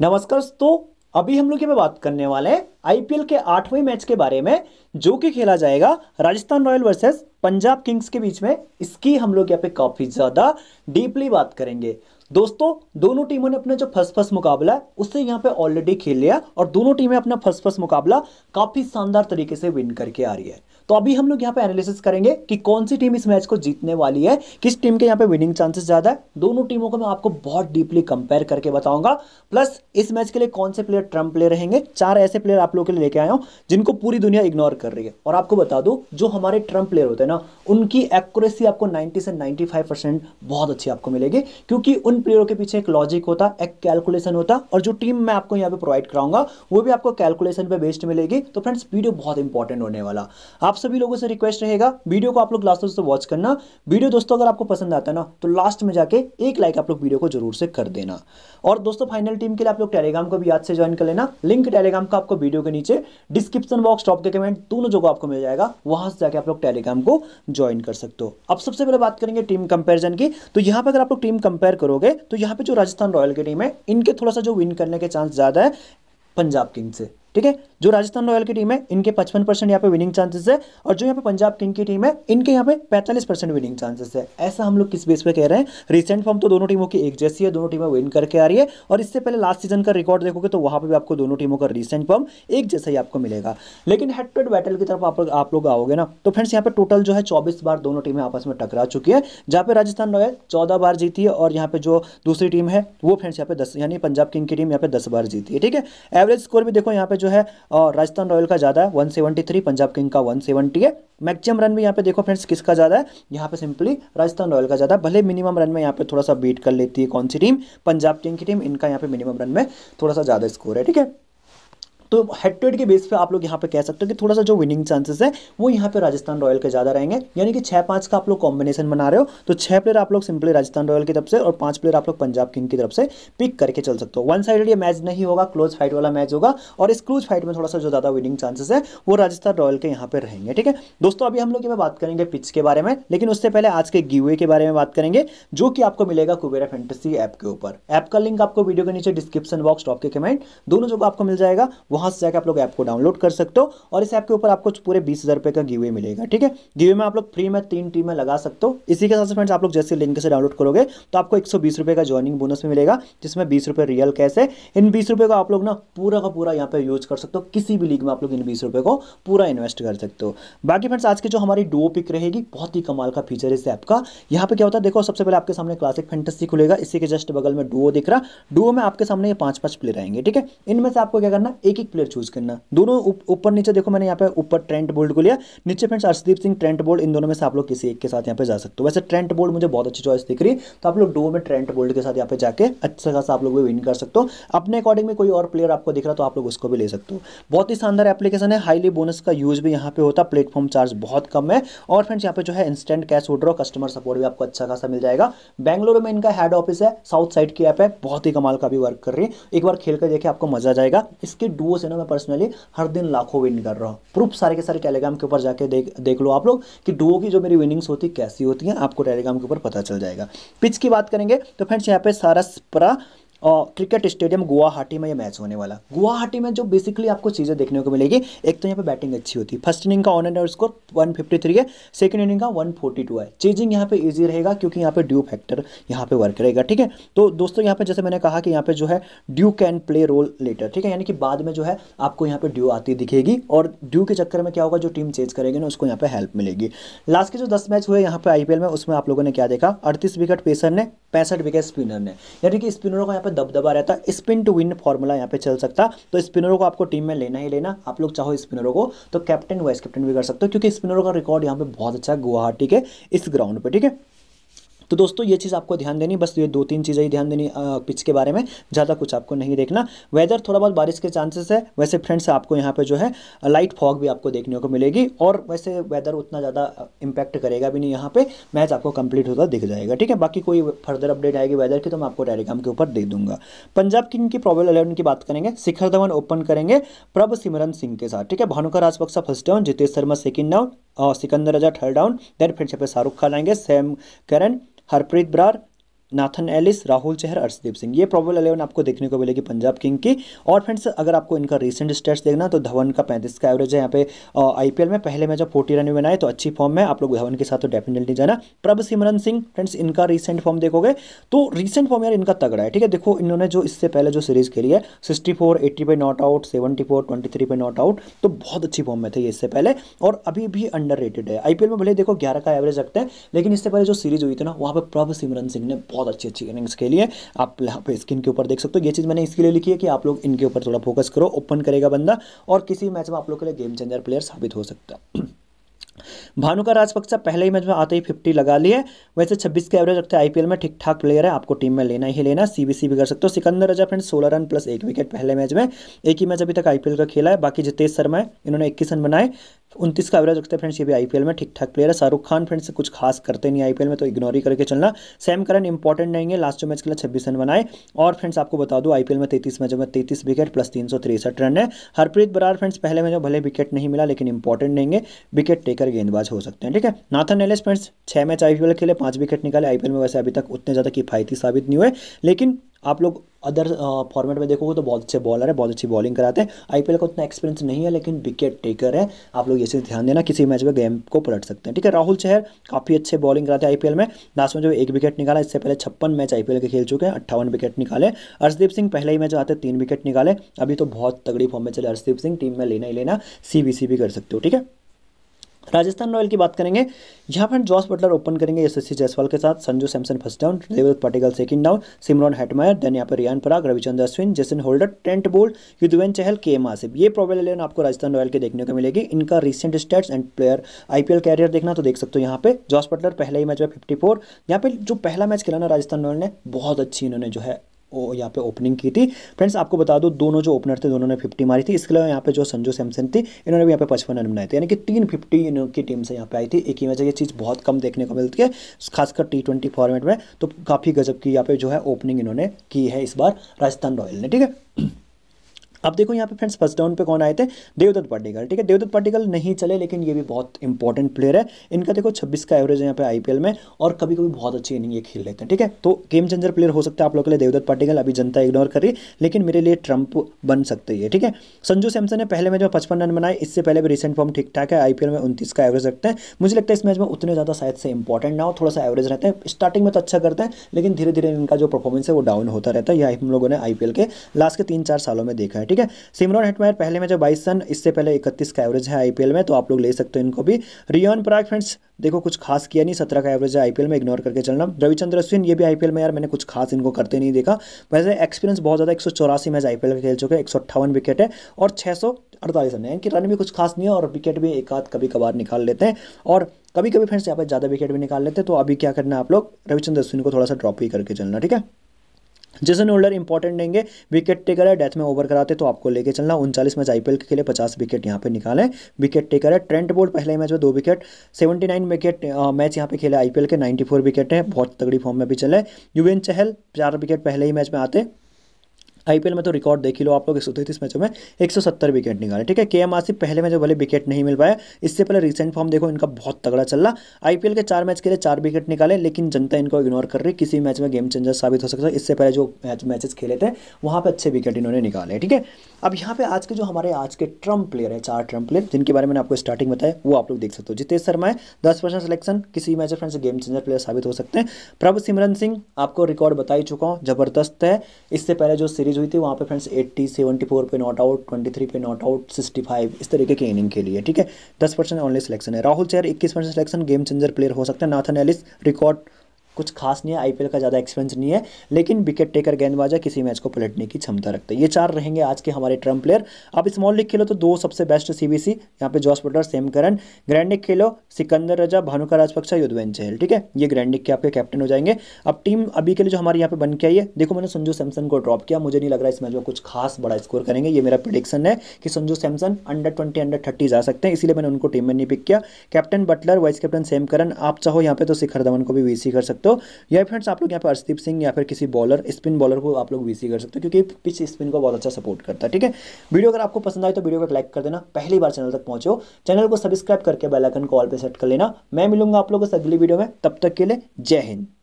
नमस्कार तो अभी हम लोग यहाँ पे बात करने वाले हैं आईपीएल के आठवें मैच के बारे में जो कि खेला जाएगा Rajasthan Royal versus Punjab Kings के बीच में इसकी हम लोग यहाँ पे काफी ज्यादा डीपली बात करेंगे दोस्तों दोनों टीमों ने अपना जो फर्स्ट फर्स्ट मुकाबला है उससे यहाँ पे ऑलरेडी खेल लिया और दोनों टीमें अपना फर्स्ट फर्स्ट मुकाबला काफ़ी शानदार तरीके से विन करके आ रही है तो अभी हम लोग यहाँ पे एनालिसिस करेंगे कि कौन सी टीम इस मैच को जीतने वाली है किस टीम के यहाँ पे विनिंग चांसेस ज़्यादा है दोनों टीमों को मैं आपको बहुत डीपली कंपेयर करके बताऊंगा प्लस इस मैच के लिए कौन से प्लेयर ट्रम्प प्लेयर रहेंगे चार ऐसे प्लेयर आप लोग के लिए लेके आया हूँ जिनको पूरी दुनिया इग्नोर कर रही है और आपको बता दो जो हमारे ट्रम्प प्लेयर होते हैं ना उनकी एक्यूरेसी आपको नाइनटी से नाइन्टी बहुत अच्छी आपको मिलेगी क्योंकि उन उन प्लेयरों के पीछे एक लॉजिक होता एक कैलकुलेशन होता और जो टीम मैं आपको यहाँ पे प्रोवाइड कराऊंगा वो भी आपको कैलकुलेशन पे बेस्ड मिलेगी तो फ्रेंड्स वीडियो बहुत इंपॉर्टेंट होने वाला आप सभी लोगों से रिक्वेस्ट रहेगा वीडियो को आप लोग लास्ट दोस्तों वॉच करना वीडियो दोस्तों अगर आपको पसंद आता है ना तो लास्ट में जाके एक लाइक आप लोग वीडियो को जरूर से कर देना और दोस्तों फाइनल टीम के लिए आप लोग टेलीग्राम को भी याद से ज्वाइन कर लेना लिंक टेलीग्राम का आपको वीडियो के नीचे डिस्क्रिप्शन बॉक्स टॉप के कमेंट दोनों जगह आपको मिल जाएगा वहां से जाके आप लोग टेलीग्राम को ज्वाइन कर सकते हो अब सबसे पहले बात करेंगे टीम कंपेरिजन की तो यहाँ पर अगर आप लोग टीम कंपेयर करोगे पे तो यहाँ पे जो राजस्थान रॉयल की टीम है इनके थोड़ा सा जो विन करने के चांस ज़्यादा है पंजाब किंग्स से ठीक है जो राजस्थान रॉयल की टीम है इनके पचपन परसेंट यहाँ पे विनिंग चांसेस है और जो यहाँ पे पंजाब किंग की टीम है इनके यहाँ पे पैंतालीस परसेंट विनिंग चांसेस है ऐसा हम लोग किस बेस पे कह रहे हैं रिसेंट फॉर्म तो दोनों टीमों की एक जैसी है दोनों टीमें विन करके आ रही है और इससे पहले लास्ट सीजन का रिकॉर्ड देखोगे तो वहां पर भी आपको दोनों टीमों का रिसेंट फॉर्म एक जैसा ही आपको मिलेगा लेकिन हेड टू बैटल की तरफ आप लोग आओगे ना तो फ्रेंड्स यहाँ पे टोटल जो है चौबीस बार दोनों टीमें आपस में टकरा चुकी है जहाँ पे राजस्थान रॉयल चौदह बार जीती है और यहाँ पे जो दूसरी टीम है वो फ्रेंड्स यहाँ पे दस यानी पंजाब किंग की टीम यहाँ पे दस बार जीती है ठीक है एवरेज स्कोर भी देखो यहाँ पे जो जो है राजस्थान रॉयल का ज़्यादा है 173 पंजाब किंग का 170 है मैक्सिमम रन भी यहाँ पे देखो फ्रेंड्स किसका ज़्यादा है यहाँ पे सिंपली राजस्थान रॉयल का ज़्यादा भले मिनिमम रन में यहाँ पे थोड़ा सा बीट कर लेती है कौन सी टीम पंजाब किंग की टीम इनका यहाँ पे मिनिमम रन में थोड़ा सा ज़्यादा स्कोर है ठीक है तो हेड टू हेड के बेस पे आप लोग यहाँ पे कह सकते हो कि थोड़ा सा जो विनिंग चांसेस है वो यहाँ पे राजस्थान रॉयल के ज़्यादा रहेंगे यानी कि छह पांच का आप लोग कॉम्बिनेशन बना रहे हो तो छह प्लेयर आप लोग सिंपली राजस्थान रॉयल की तरफ से और पांच प्लेयर आप लोग पंजाब किंग की तरफ से पिक करके चल सकते हो वन साइडेड ये मैच नहीं होगा क्लोज फाइट वाला मैच होगा और इस क्लोज फाइट में थोड़ा सा जो ज़्यादा विनिंग चांसेस है वो राजस्थान रॉयल के यहाँ पे रहेंगे ठीक है दोस्तों अभी हम लोग यहाँ बात करेंगे पिच के बारे में लेकिन उससे पहले आज के गिवे के बारे में बात करेंगे जो कि आपको मिलेगा कुबेरा फेंटेसी ऐप के ऊपर ऐप का लिंक आपको वीडियो के नीचे डिस्क्रिप्शन बॉक्स टॉप के कमेंट दोनों जो आपको मिल जाएगा वो वहां से जाकर आप लोग ऐप को डाउनलोड कर सकते हो और इस ऐप के ऊपर आपको पूरे बीस हज़ार रुपए का गिवे मिलेगा ठीक है गिवे में आप लोग फ्री में तीन टीमें लगा सकते हो इसी के साथ फ्रेंड्स आप लोग जैसे लिंक से डाउनलोड करोगे तो आपको एक सौ बीस रुपए का ज्वाइनिंग बोनस में मिलेगा जिसमें बीस रुपए रियल कैश है इन बीस को आप लोग ना पूरा का पूरा यहाँ पे यूज कर सकते हो किसी भी लीग में आप लोग इन बीस रुपए को पूरा इन्वेस्ट कर सकते हो बाकी फ्रेंड्स आज की जो हमारी डो पिक रहेगी बहुत ही कमाल का फीचर है इस ऐप का यहाँ पे क्या होता है देखो सबसे पहले आपके सामने क्लासिक फेंटेसी खुलेगा इसी के जस्ट बगल में डुओ दिख रहा डुओ में आपके सामने ये पांच पांच प्लेयर आएंगे ठीक है इनमें से आपको क्या करना एक एक वीक प्लेयर चूज करना दोनों ऊपर नीचे देखो मैंने यहाँ पे ऊपर ट्रेंट बोल्ड को लिया नीचे friends Arshdeep Singh Trent Boult इन दोनों में से आप लोग किसी एक के साथ यहाँ पे जा सकते हो वैसे ट्रेंट बोल्ड मुझे बहुत अच्छी चॉइस दिख रही तो आप लोग डो में ट्रेंट बोल्ड के साथ यहाँ पे जाकर अच्छा खासा आप लोग भी विन कर सकते हो अपने अकॉर्डिंग में कोई और प्लेयर आपको दिख रहा तो आप लोग उसको भी ले सकते हो बहुत ही शानदार एप्लीकेशन है हाईली बोनस का यूज भी यहाँ पे होता है प्लेटफॉर्म चार्ज बहुत कम है और फ्रेंड्स यहाँ पे जो है instant cash withdraw customer support भी आपको अच्छा खासा मिल जाएगा बैंगलोर में इनका हेड ऑफिस है साउथ साइड की ऐप है बहुत ही कमाल का भी वर्क कर रही है एक बार खेल कर देखे आपको मजा आ जाएगा इसके डुओ लोगों से ना मैं पर्सनली हर दिन लाखों विन कर रहा हूँ प्रूफ सारे के सारे टेलीग्राम के ऊपर जाके देख देख लो आप लोग कि डुओ की जो मेरी विनिंग्स होती कैसी होती हैं आपको टेलीग्राम के ऊपर पता चल जाएगा पिच की बात करेंगे तो फ्रेंड्स यहाँ पे सारस सारा और क्रिकेट स्टेडियम गुवाहाटी में ये मैच होने वाला गुवाहाटी में जो बेसिकली आपको चीज़ें देखने को मिलेगी एक तो यहाँ पे बैटिंग अच्छी होती है फर्स्ट इनिंग का ऑन एंड स्कोर 153 है सेकंड इनिंग का 142 है चेजिंग यहाँ पे इजी रहेगा क्योंकि यहाँ पे ड्यू फैक्टर यहाँ पे वर्क रहेगा ठीक है तो दोस्तों यहाँ पर जैसे मैंने कहा कि यहाँ पे जो है dew can play role later ठीक है यानी कि बाद में जो है आपको यहाँ पे ड्यू आती दिखेगी और ड्यू के चक्कर में क्या होगा जो टीम चेंज करेगी ना उसको यहाँ पे हेल्प मिलेगी लास्ट के जो दस मैच हुए यहाँ पे आई में उसमें आप लोगों ने क्या देखा अड़तीस विकेट पेसर ने पैंसठ विकेट स्पिनर ने यानी कि स्पिनरों का यहाँ पे दबदबा रहता स्पिन टू विन फॉर्मूला यहाँ पे चल सकता तो स्पिनरों को आपको टीम में लेना ही लेना आप लोग चाहो स्पिनरों को तो कैप्टन वाइस कैप्टन भी कर सकते हो क्योंकि स्पिनरों का रिकॉर्ड यहाँ पे बहुत अच्छा है गुवाहाटी के इस ग्राउंड पर ठीक है तो दोस्तों ये चीज़ आपको ध्यान देनी बस ये दो तीन चीज़ें ही ध्यान देनी पिच के बारे में ज़्यादा कुछ आपको नहीं देखना वेदर थोड़ा बहुत बारिश के चांसेस है वैसे फ्रेंड्स आपको यहाँ पर जो है लाइट फॉग भी आपको देखने को मिलेगी और वैसे वेदर उतना ज़्यादा इम्पैक्ट करेगा भी नहीं यहाँ पर मैच आपको कंप्लीट होता दिख जाएगा ठीक है बाकी कोई फर्दर अपडेट आएगी वेदर की तो मैं आपको टेलीग्राम के ऊपर दे दूंगा पंजाब किंग की प्रॉबल इलेवन की बात करेंगे शिखर धवन ओपन करेंगे प्रभ सिमरन सिंह के साथ ठीक है Bhanuka Rajapaksa first down Jitesh Sharma second down और Sikandar Raza third down then फिर यहाँ पे शाहरुख खान आएंगे Sam Curran Harpreet Brar Nathan Ellis Rahul Chahar Arshdeep Singh ये प्रॉबल अलेवन आपको देखने को मिलेगी पंजाब किंग की और फ्रेंड्स अगर आपको इनका रिसेंट स्टेट्स देखना तो धवन का पैंतीस का एवरेज है यहाँ पे आईपीएल में पहले में जब फोर्टी रन बनाए तो अच्छी फॉर्म में आप लोग धवन के साथ तो डेफिनेटली जाना प्रभ सिमरन सिंह फ्रेंड्स इनका रिसेंट फॉर्म देखोगे तो रिसेंट फॉर्म यार इनका तगड़ा है ठीक है देखो इन्होंने जो इससे पहले जो सीरीज खेली है सिक्सटी फोर एट्टी पे not out seventy four twenty three पे नॉट आउट तो बहुत अच्छी फॉर्म में थे इससे पहले और अभी भी अंडर है आईपीएल में भले देखो ग्यारह का एवरेज रखते हैं लेकिन इससे पहले जो सीरीज हुई थी ना वहाँ पर प्रभ सिमरन सिंह ने बहुत बहुत अच्छी अच्छी इनिंग्स के लिए आप यहाँ पे स्क्रीन के ऊपर देख सकते हो ये चीज़ मैंने इसके लिए लिखी है कि आप लोग इनके ऊपर थोड़ा फोकस करो ओपन करेगा बंदा और किसी मैच में आप लोग के लिए गेम चेंजर प्लेयर साबित हो सकता है भानुका राजपक्षा पहले ही मैच में आते ही फिफ्टी लगा लिए वैसे 26 के एवरेज रखते हैं आईपीएल में ठीक ठाक प्लेयर है आपको टीम में लेना ही लेना सीबीसी भी कर सकते हो सिकंदर रजा फ्रेंड सोलह रन प्लस एक विकेट पहले मैच में एक ही मैच अभी तक आईपीएल का खेला है बाकी जितेश शर्मा है इन्होंने इक्कीस रन बनाए उनतीस का एवरेज रखते हैं फ्रेंड्स ये भी आईपीएल में ठीक ठाक प्लेयर है शाहरुख खान फ्रेंड्स कुछ खास करते नहीं आईपीएल में तो इग्नोर ही करके चलना सैम करन इंपॉर्टेंट नहीं है लास्ट मैच के लिए छब्बीस रन बनाए और फ्रेंड्स आपको बता दूं आईपीएल में तैतीस मैचों में तैतीस विकेट प्लस तीन रन है हरप्रीत बरार फ्रेंड्स पहले मैच में भले विकेट नहीं मिला लेकिन इंपॉर्टेंट नहीं है विकेट टेकर बेहतर गेंदबाज हो सकते हैं ठीक है नाथन एलिस फ्रेंड्स छः मैच आईपीएल खेले पाँच विकेट निकाले आईपीएल में वैसे अभी तक उतने ज़्यादा किफायती साबित नहीं हुए लेकिन आप लोग अदर फॉर्मेट में देखोगे तो बहुत अच्छे बॉलर है बहुत अच्छी बॉलिंग कराते हैं आईपीएल का उतना एक्सपीरियंस नहीं है लेकिन विकेट टेकर है आप लोग इसे ध्यान देना किसी मैच में गेम को पलट सकते हैं ठीक है राहुल चहर काफ़ी अच्छे बॉलिंग कराते हैं आईपीएल में लास्ट में जो एक विकेट निकाला इससे पहले छप्पन मैच आईपीएल के खेल चुके हैं अट्ठावन विकेट निकाले अर्षदीप सिंह पहले ही मैच आते तीन विकेट निकाले अभी तो बहुत तगड़ी फॉर्म में चले अर्षदीप सिंह टीम में लेना ही लेना सी भी कर सकते हो ठीक है राजस्थान रॉयल की बात करेंगे यहाँ पर जॉस बटलर ओपन करेंगे यशस्वी जयसवाल के साथ Sanju Samson first down Devdutt Padikkal second down Shimron Hetmyer then यहाँ पर Riyan Parag Ravichandran Ashwin Jason Holder Trent Boult युद्धवेन चहल के एम आसिफ ये प्रोबेबल इलेवन आपको राजस्थान रॉयल के देखने को मिलेगी इनका recent stats and player IPL career देखना तो देख सकते हो यहाँ पे जॉस बटलर पहले ही मैच में फिफ्टी फोर यहाँ पे जो पहला मैच खेला राजस्थान रॉयल ने बहुत अच्छी इन्होंने जो है ओ यहाँ पे ओपनिंग की थी फ्रेंड्स आपको बता दो दोनों जो ओपनर थे दोनों ने फिफ्टी मारी थी इसके अलावा यहाँ पे जो संजू सैमसन थी इन्होंने भी यहाँ पे पचपन रन बनाए थे यानी कि तीन फिफ्टी इनकी टीम से यहाँ पे आई थी एक ही वजह ये चीज़ बहुत कम देखने को मिलती है खासकर टी ट्वेंटी फॉर्मेट में तो काफ़ी गजब की यहाँ पे जो है ओपनिंग इन्होंने की है इस बार राजस्थान रॉयल ने ठीक है अब देखो यहाँ पे फ्रेंड्स फर्स्ट डाउन पे कौन आए थे देवदत्त पाटिकल ठीक है देवदत्त पाटिकल नहीं चले लेकिन ये भी बहुत इंपॉर्टेंट प्लेयर है इनका देखो 26 का एवरेज है यहाँ पे आईपीएल में और कभी कभी बहुत अच्छी इनिंग ये खेल लेते हैं ठीक है तो गेम चेंजर प्लेयर हो सकता है आप लोगों के लिए देवदत्त पाटिकल अभी जनता इग्नोर करी लेकिन मेरे लिए ट्रंप बन सकते है ठीक है संजू सैमसन ने पहले मैच में पचपन रन बनाए इससे पहले भी रिसेंट फॉर्म ठीक ठाक है आईपीएल में उनतीस का एवरेज रखते हैं मुझे लगता है इस मैच में उतने ज़्यादा शायद से इंपॉर्टेंट ना हो थोड़ा सा एवरेज रहते हैं स्टार्टिंग में तो अच्छा करते हैं लेकिन धीरे धीरे इनका जो परफॉर्मेंस है वो डाउन होता रहता है यह हम लोगों ने आईपीएल के लास्ट के तीन चार सालों में देखा है ठीक है ठीक है सिमरन हेटमायर पहले में जो बाईस रन इससे पहले इकतीस का एवरेज है आईपीएल में तो आप लोग ले सकते हो इनको भी रियन पराग फ्रेंड्स देखो कुछ खास किया नहीं सत्रह का एवरेज है आईपीएल में इग्नोर करके चलना रविचंद्र अश्विन ये भी आईपीएल में यार मैंने कुछ खास इनको करते नहीं देखा वैसे एक्सपीरियंस बहुत ज़्यादा एक सौ चौरासी मैच आईपीएल में खेल चुके हैं एक विकेट है और छह सौ अड़तालीस रन है इनकी रन भी कुछ खास नहीं है और विकेट भी एक आध कभी कभार निकाल लेते हैं और कभी कभी फ्रेंड्स यहाँ पर ज़्यादा विकेट भी निकाल लेते हैं तो अभी क्या करना है आप लोग रविचंद्र अश्विन को थोड़ा सा ड्रॉप ही करके चलना ठीक है जेसन होल्डर इंपॉर्टेंट देंगे विकेट टेकर है डेथ में ओवर कराते तो आपको लेके चलना उनचालीस मैच आईपीएल के लिए पचास विकेट यहाँ पे निकाले विकेट टेकर है ट्रेंट बोर्ड पहले मैच में दो wicket seventy nine wicket match यहाँ पे खेले आईपीएल के 94 फोर विकेट हैं बहुत तगड़ी फॉर्म में भी चले युवेन चहल चार विकेट पहले ही मैच में आते आईपीएल में तो रिकॉर्ड देख लो आप लोग एक सौ तैतीस मैचों में एक सौ सत्तर विकेट निकाले ठीक है के एम आसिफ पहले में जो भले विकेट नहीं मिल पाया इससे पहले रिसेंट फॉर्म देखो इनका बहुत तगड़ा चल रहा आईपीएल के चार मैच के लिए चार विकेट निकाले लेकिन जनता इनको इग्नोर कर रही किसी मैच में गेम चेंजर साबित हो सकता है इससे पहले जो मैच मैचेस खेले थे वहाँ पर अच्छे विकेट इन्होंने निकाले ठीक है अब यहाँ पे आज के जो हमारे आज के ट्रम्प प्लेयर है चार ट्रम्प प्लेयर जिनके बारे में आपको स्टार्टिंग बताया वो आप लोग देख सकते हो जितेश शर्मा है दस परसेंट सिलेक्शन किसी मैच फ्रेंड से गेम चेंजर प्लेयर साबित हो सकते हैं प्रभ सिमरन सिंह आपको रिकॉर्ड बता ही चुका हूँ जबरदस्त है इससे पहले जो सीरीज हुई थी वहाँ पे फ्रेंड्स 80, 74 पे नॉट आउट 23 पे नॉट आउट 65 इस तरीके के इनिंग के लिए ठीक है दस परसेंट ऑनली सिलेक्शन है Rahul Chahar 21 percent selection game changer player हो सकते हैं नाथन एलिस रिकॉर्ड कुछ खास नहीं है आईपीएल का ज़्यादा एक्सपीरियंस नहीं है लेकिन विकेट टेकर गेंदबाजा किसी मैच को पलटने की क्षमता रखते हैं ये चार रहेंगे आज के हमारे ट्रम्प प्लेयर आप स्मॉल लीग खेलो तो दो सबसे बेस्ट सीबीसी यहाँ पे Jos Buttler Sam Curran grand league खेलो सिकंदर रजा भानुका राजपक्षा युद्धवेन चहल ठीक है ये ग्रैंड लीग के आपके कैप्टन हो जाएंगे अब टीम अभी के लिए जो हमारे यहाँ पे बन के आई है देखो मैंने संजू सैमसन को ड्रॉप किया मुझे नहीं लग रहा इस मैच में कुछ खास बड़ा स्कोर करेंगे ये मेरा प्रिडिक्शन है कि Sanju Samson under twenty under thirty जा सकते हैं इसलिए मैंने उनको टीम में नहीं पिक किया captain Buttler vice captain Sam Curran आप चाहो यहाँ पे तो शिखर धवन को भी वीसी कर सकते सकते हो या फ्रेंड्स आप लोग यहाँ पर अर्शदीप सिंह या फिर किसी बॉलर स्पिन बॉलर को आप लोग वीसी कर सकते हो क्योंकि पिच स्पिन को बहुत अच्छा सपोर्ट करता है ठीक है वीडियो अगर आपको पसंद आए तो वीडियो को लाइक कर देना पहली बार चैनल तक पहुंचो चैनल को सब्सक्राइब करके बेलाइकन को ऑल पर सेट कर लेना मैं मिलूंगा आप लोगों से अगली वीडियो में तब तक के लिए जय हिंद